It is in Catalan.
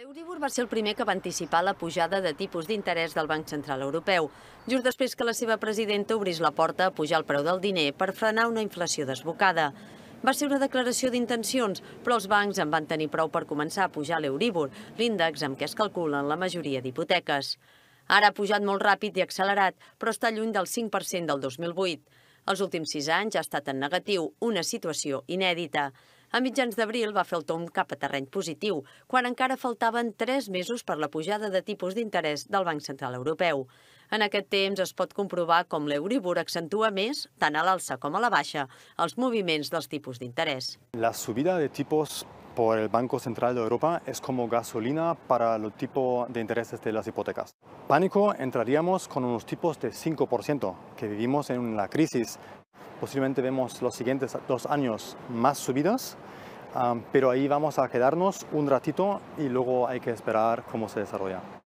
L'Euríbor va ser el primer que va anticipar la pujada de tipus d'interès del Banc Central Europeu, just després que la seva presidenta obrís la porta a pujar el preu del diner per frenar una inflació desbocada. Va ser una declaració d'intencions, però els bancs en van tenir prou per començar a pujar l'Euríbor, l'índex amb què es calculen la majoria d'hipoteques. Ara ha pujat molt ràpid i accelerat, però està lluny del 5% del 2008. Els últims sis anys ha estat en negatiu, una situació inèdita. A mitjans d'abril va fer el tomb cap a terreny positiu, quan encara faltaven tres mesos per la pujada de tipus d'interès del Banc Central Europeu. En aquest temps es pot comprovar com l'Euribor accentua més, tant a l'alça com a la baixa, els moviments dels tipus d'interès. La subida de tipus por el Banco Central de Europa es como gasolina para los tipo de intereses de las hipotecas. Pánico entraríamos con unos tipos de 5%, que vivimos en la crisis. Posiblemente vemos los siguientes dos años más subidas pero ahí vamos a quedarnos un ratito y luego hay que esperar cómo se desarrolla.